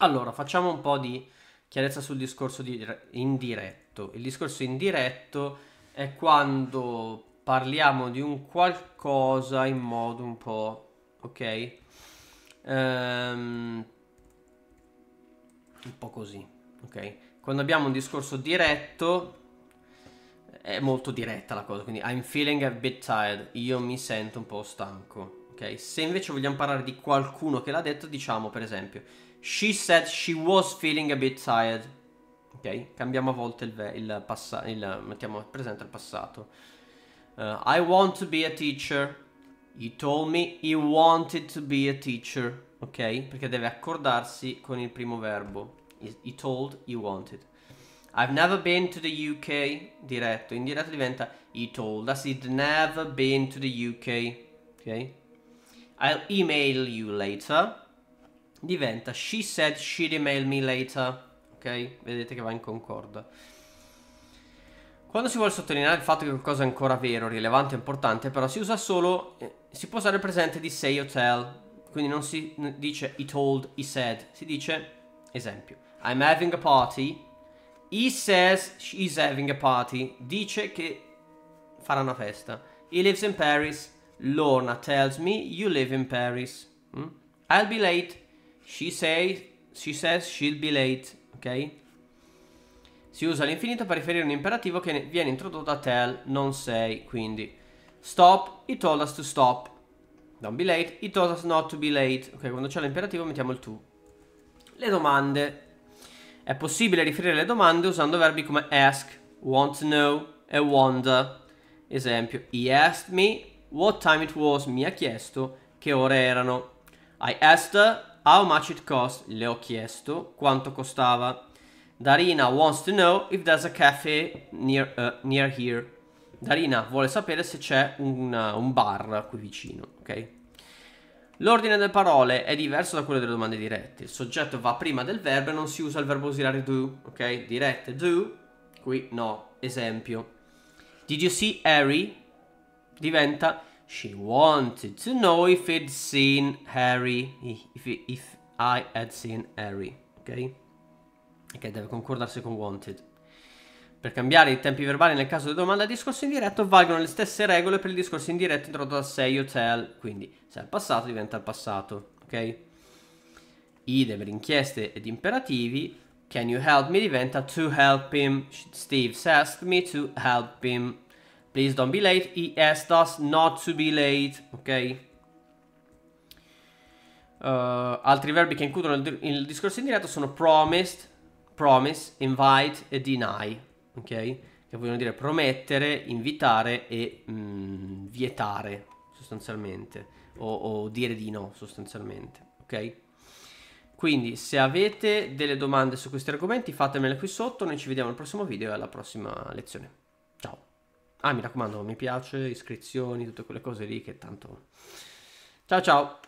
Allora, facciamo un po' di chiarezza sul discorso di indiretto. Il discorso indiretto è quando parliamo di un qualcosa in modo un po'... ok? Um, un po' così, ok? Quando abbiamo un discorso diretto è molto diretta la cosa, quindi I'm feeling a bit tired, io mi sento un po' stanco. Ok? Se invece vogliamo parlare di qualcuno che l'ha detto, diciamo per esempio: She said she was feeling a bit tired. Ok? Cambiamo a volte il, il passato. Mettiamo presente il passato. Uh, I want to be a teacher. He told me he wanted to be a teacher. Ok? Perché deve accordarsi con il primo verbo. He told, he wanted. I've never been to the UK. Diretto. Indiretto diventa he told us he'd never been to the UK. Ok? I'll email you later diventa she said she'd email me later ok? Vedete che va in concorda. Quando si vuole sottolineare il fatto che qualcosa è ancora vero, rilevante o importante, però si usa solo, eh, si può usare il presente di say o tell, quindi non si dice he told, he said, si dice, esempio, I'm having a party, he says she's having a party, dice che farà una festa, he lives in Paris, Lorna tells me you live in Paris. Mm? I'll be late. She, say, she says she'll be late. Ok? Si usa l'infinito per riferire un imperativo che viene introdotto a tell, non say. Quindi, stop, he told us to stop. Don't be late, he told us not to be late. Ok, quando c'è l'imperativo mettiamo il to. Le domande. È possibile riferire le domande usando verbi come ask, want to know e wonder. Esempio, he asked me what time it was, mi ha chiesto che ore erano. I asked how much it cost, le ho chiesto quanto costava. Darina wants to know if there's a cafe near, uh, near here. Darina vuole sapere se c'è un, un, bar qui vicino, ok? L'ordine delle parole è diverso da quello delle domande dirette. Il soggetto va prima del verbo e non si usa il verbo ausiliare do, ok? Dirette do, qui no, esempio. Did you see Harry? diventa She wanted to know if he'd seen Harry, if, if I had seen Harry, ok? Ok, deve concordarsi con wanted. Per cambiare i tempi verbali nel caso di domanda di discorso indiretto valgono le stesse regole per il discorso indiretto introdotto da say o tell, quindi se è il passato diventa al passato, ok? Ide per inchieste ed imperativi, can you help me diventa to help him, Steve's asked me to help him, Please don't be late. He asked us not to be late. Ok. Uh, altri verbi che includono il, il, discorso in diretta sono promised, promise, invite e deny. Ok? Che vogliono dire promettere, invitare e mm, vietare sostanzialmente. O, o dire di no sostanzialmente. Ok? Quindi se avete delle domande su questi argomenti fatemele qui sotto, noi ci vediamo al prossimo video e alla prossima lezione. Ah, mi raccomando, mi piace, iscrizioni, tutte quelle cose lì che tanto... Ciao ciao!